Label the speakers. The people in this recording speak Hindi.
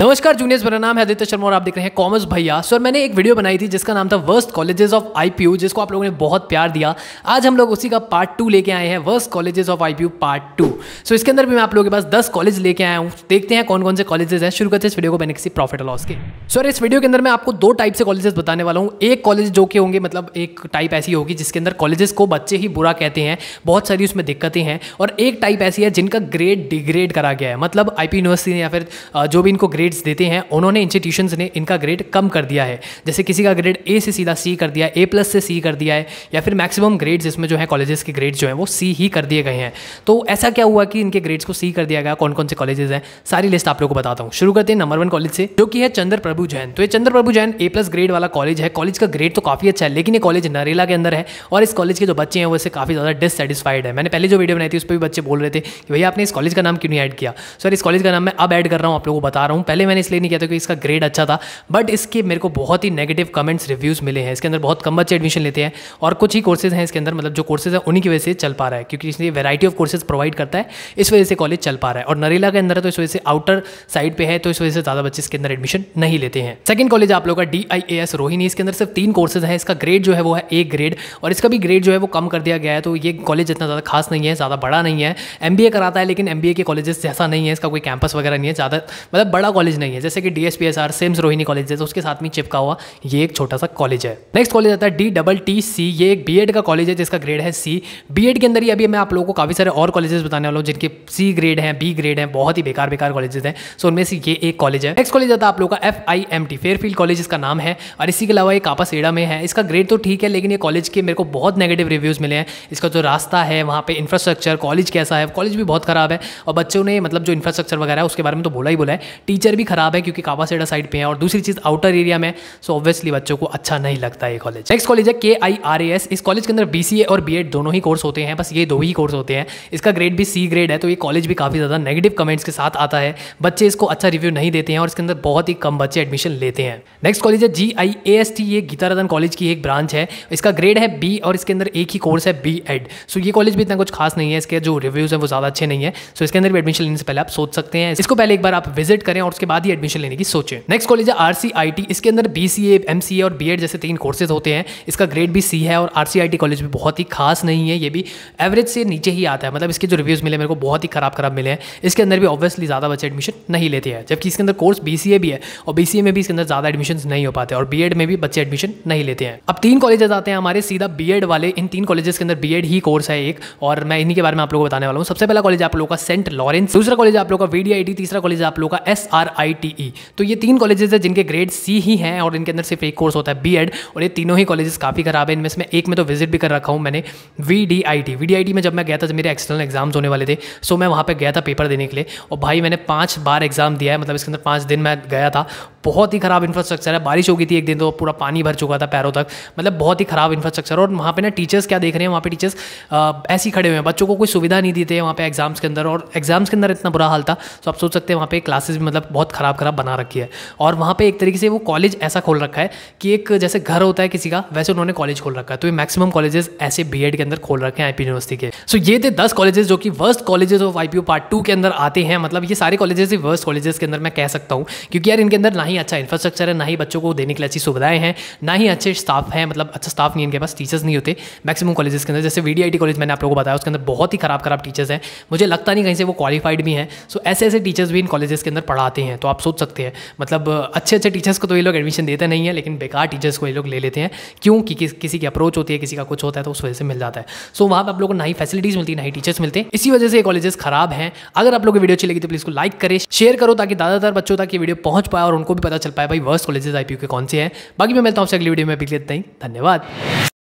Speaker 1: नमस्कार जूनियर्स मेरा नाम है आदित्य शर्मा और आप देख रहे हैं कॉमर्स भैया सर मैंने एक वीडियो बनाई थी जिसका नाम था वर्स्ट कॉलेजेस ऑफ आईपीयू जिसको आप लोगों ने बहुत प्यार दिया आज हम लोग उसी का पार्ट टू लेके आए हैं worst colleges of IPU part two so इसके अंदर भी मैं आप लोगों के पास दस कॉलेज लेके आया हूँ देखते हैं कौन कौन से कॉलेजेस हैं शुरू करते हैं इस वीडियो को मैंने किसी प्रॉफिट लॉस के सर इस वीडियो के अंदर मैं आपको दो टाइप से कॉलेजेस बताने वाला हूँ एक कॉलेज जो के होंगे मतलब एक टाइप ऐसी होगी जिसके अंदर कॉलेजेस को बच्चे ही बुरा कहते हैं बहुत सारी उसमें दिक्कतें हैं और एक टाइप ऐसी है जिनका ग्रेड डिग्रेड करा गया है मतलब आई यूनिवर्सिटी ने या फिर जो भी इनको ग्रेड ग्रेड्स देते हैं उन्होंने इंस्टीट्यूशन ने इनका ग्रेड कम कर दिया है जैसे किसी का ग्रेड ए से सीधा सी कर दिया है ए प्लस से सी कर दिया है या फिर मैक्सिमम ग्रेड्स इसमें जो है कॉलेजेस के ग्रेड जो है वो सी ही कर दिए गए हैं तो ऐसा क्या हुआ कि इनके ग्रेड्स को सी कर दिया गया कौन कौन से कॉलेजेस हैं सारी लिस्ट आप लोग को बताता हूँ शुरू करते हैं नंबर वन कॉलेज से जो कि है चंद्र प्रभु जैन तो ये Chandra Prabhu Jain A plus grade वाला कॉलेज है कॉलेज का ग्रेड तो काफ़ी अच्छा है लेकिन ये कॉलेज नरेला के अंदर है और इस कॉलेज के जो बच्चे हैं वो इससे काफ़ी ज़्यादा डिससेटिस्फाइड है मैंने पहले जो वीडियो बनाई थी उस पर भी बच्चे बोल रहे थे कि भैया आपने इस कॉलेज का नाम क्यों नहीं ऐड किया सर इस कॉलेज का नाम मैं अब ऐड कर रहा हूँ आप लोगों को बता रहा हूँ पहले मैंने इसलिए नहीं किया था क्योंकि इसका ग्रेड अच्छा था बट इसके मेरे को बहुत ही नेगेटिव कमेंट्स रिव्यूज़ मिले हैं इसके अंदर बहुत कम बच्चे एडमिशन लेते हैं और कुछ ही कोर्सेज हैं इसके अंदर मतलब जो कोर्सेज है उन्हीं की वजह से चल पा रहा है क्योंकि इसलिए वैरायटी ऑफ कोर्सेज प्रोवाइड करता है इस वजह से कॉलेज चल पा रहा है और नरेला के अंदर है तो इस वजह से आउटर साइड पर है तो इस वजह से ज़्यादा बच्चे इसके अंदर एडमिशन नहीं लेते हैं सेकंड कॉलेज आप लोग का D I A S Rohini इसके अंदर सिर्फ तीन कोर्सेज है इसका ग्रेड जो है वो है ए ग्रेड और इसका भी ग्रेड जो है वो कम कर दिया गया है तो ये कॉलेज इतना ज़्यादा खास नहीं है ज़्यादा बड़ा नहीं है एम बी ए कराता है लेकिन एम बी ए के कॉलेजेस जैसा नहीं है इसका कोई कैंपस वगैरह नहीं है ज़्यादा मतलब बड़ा कॉलेज कॉलेज नहीं है जैसे कि D S P S R सेम्स रोहिणी कॉलेज है तो उसके साथ में चिपका हुआ ये एक छोटा सा कॉलेज है नेक्स्ट कॉलेज आता है डी डबल टी सी ये एक बी एड का कॉलेज है जिसका ग्रेड है सी बी एड के अंदर ही अभी मैं आप लोगों को काफ़ी सारे और कॉलेजेस बताने वाला हूँ जिनके सी ग्रेड हैं बी ग्रेड हैं बहुत ही बेकार बेकार कॉलेजेस हैं सो उनमें से ये एक कॉलेज है नेक्स्ट कॉलेज आता है आप लोगों का F I M T Fairfield college इसका नाम है और इसी के अलावा ये कापा सेड़ा में है इसका ग्रेड तो ठीक है लेकिन ये कॉलेज के मेरे को बहुत नेगेटिव रिव्यूज़ मिले हैं इसका जो रास्ता है वहाँ पे इंफ्रास्ट्रक्चर कॉलेज कैसा है कॉलेज भी बहुत खराब है और बच्चों ने मतलब जो इंफ्रास्ट्रक्चर वगैरह है उसके बारे में तो बोला ही बोला है टीचर नेचर भी ख़राब है क्योंकि कावासेडा साइड पे है और दूसरी चीज़ आउटर एरिया में सो ऑब्वियसली बच्चों को अच्छा नहीं लगता ये कॉलेज नेक्स्ट कॉलेज है के आई आर एस इस कॉलेज के अंदर बी सी ए और बी एड दोनों ही कोर्स होते हैं बस ये दो ही कोर्स होते हैं इसका ग्रेड भी सी ग्रेड है तो ये कॉलेज भी काफ़ी ज़्यादा नेगेटिव कमेंट्स के साथ आता है बच्चे इसको अच्छा रिव्यू नहीं देते हैं और इसके अंदर बहुत ही कम बच्चे एडमिशन लेते हैं नेक्स्ट कॉलेज है जी आई ए एस टी ये गीता रतन कॉलेज की एक ब्रांच है इसका ग्रेड है बी और इसके अंदर एक ही कोर्स है बी एड सो ये कॉलेज भी इतना कुछ खास नहीं है इसके जो रिव्यूज़ है वो ज़्यादा अच्छे नहीं है सो इसके अंदर भी एडमिशन लेने से पहले आप सोच सकते हैं इसको पहले एक बार आप विजिट करें और उसके के बाद ही एडमिशन लेने की सोचे नेक्स्ट कॉलेज है आरसीआईटी इसके अंदर बीसीए एमसीए और बीएड जैसे तीन कोर्सेज होते हैं इसका ग्रेड भी सी है और आरसीआईटी कॉलेज भी बहुत ही खास नहीं है ये भी एवरेज से नीचे ही आता है मतलब इसके जो रिव्यूज़ मिले मेरे को बहुत ही खराब खराब मिले हैं इसके अंदर भी ऑब्वियसली ज़्यादा बच्चे एडमिशन नहीं लेते हैं जबकि इसके अंदर कोर्स बी भी है और बी में भी इसके अंदर ज़्यादा एडमिशन नहीं हो पाते और बी में भी बच्चे एडमिशन नहीं लेते हैं अब तीन कॉलेजेस आते हैं हमारे सीधा बी वाले इन तीन कॉलेजेस के अंदर बी ही कोर्स है एक और मैं इन्हीं के बारे में आप लोगों को बताने वाला हूँ सबसे पहला कॉलेज आप लोगों का सेंट लॉरेंस दूसरा कॉलेज आप लोगों का वीडीआईटी तीसरा कॉलेज आप लोगों का एस आर आई e. तो ये तीन कॉलेजेस है जिनके ग्रेड सी ही हैं और इनके अंदर सिर्फ एक कोर्स होता है बी और ये तीनों ही कॉलेजेस काफ़ी खराब है इनमें से मैं एक में तो विजिट भी कर रखा हूँ मैंने V D I T V D I T में जब मैं गया था मेरे एक्सटर्नल एग्जाम्स होने वाले थे सो मैं वहाँ पर गया था पेपर देने के लिए और भाई मैंने पाँच बार एग्जाम दिया है मतलब इसके अंदर पाँच दिन मैं गया था बहुत ही ख़राब इंफ्रास्ट्रक्चर है बारिश हो गई थी एक दिन तो पूरा पानी भर चुका था पैरों तक मतलब बहुत ही ख़राब इंफ्रास्ट्रक्चर और वहाँ पे ना टीचर्स क्या देख रहे हैं वहाँ पे टीचर्स ऐसे ही खड़े हुए हैं बच्चों को कोई सुविधा नहीं देते हैं वहाँ पे एग्जाम्स के अंदर और एग्जाम्स के अंदर इतना बुरा हाल था तो आप सोच सकते हैं वहाँ पे क्लासेस भी मतलब बहुत ख़राब ख़राब बना रखी है और वहाँ पर एक तरीके से वो कॉलेज ऐसा खोल रखा है कि एक जैसे घर होता है किसी का वैसे उन्होंने कॉलेज खोल रखा है तो ये मैक्सिमम कॉलेजेस ऐसे बी के अंदर खोल रखे हैं आई यूनिवर्सिटी के सो ये थे दस कॉलेजेस जो कि worst colleges of I part two के अंदर आते हैं मतलब ये सारे कॉलेजेस ही वर्स्ट कॉलेजेस के अंदर मैं कह सकता हूँ क्योंकि यार इनके अंदर ना ही ही अच्छा इंफ्रास्ट्रक्चर है ना ही बच्चों को देने के लिए अच्छी सुविधाएं हैं ना ही अच्छे स्टाफ हैं मतलब अच्छा स्टाफ नहीं इनके पास टीचर्स नहीं होते मैक्सिमम कॉलेजेस के अंदर जैसे वी कॉलेज मैंने आप लोगों को बताया उसके अंदर बहुत ही खराब खराब टीचर्स हैं मुझे लगता नहीं कहीं से वो क्वालिफाइड भी हैं सो ऐसे ऐसे टीचर्स भी इन कॉलेजेस के अंदर पढ़ाते हैं तो आप सोच सकते हैं मतलब अच्छे अच्छे टीचर्स को तो ये लोग एडमिशन देते नहीं है लेकिन बेकार टीचर्स को ये लोग ले लेते हैं क्यों कि किसी की अप्रोच होती है किसी का कुछ होता है तो उस वजह से मिल जाता है सो वहाँ पर आप लोगों को ना ही फैसिलिटीज़ मिलती ना ही टीचर्स मिलते हैं इसी वजह से ये कॉलेजेस खराब हैं अगर आप लोग वीडियो अच्छी लगी तो प्लीज़ को लाइक करें शेयर करो ताकि ज़्यादातर बच्चों तक ये वीडियो पहुँच पाए और उनको भी पता चल पाया भाई वर्स्ट कॉलेजेस आईपीयू के कौन से हैं बाकी मैं मिलता हूँ आपसे अगली वीडियो में भी लेते ही धन्यवाद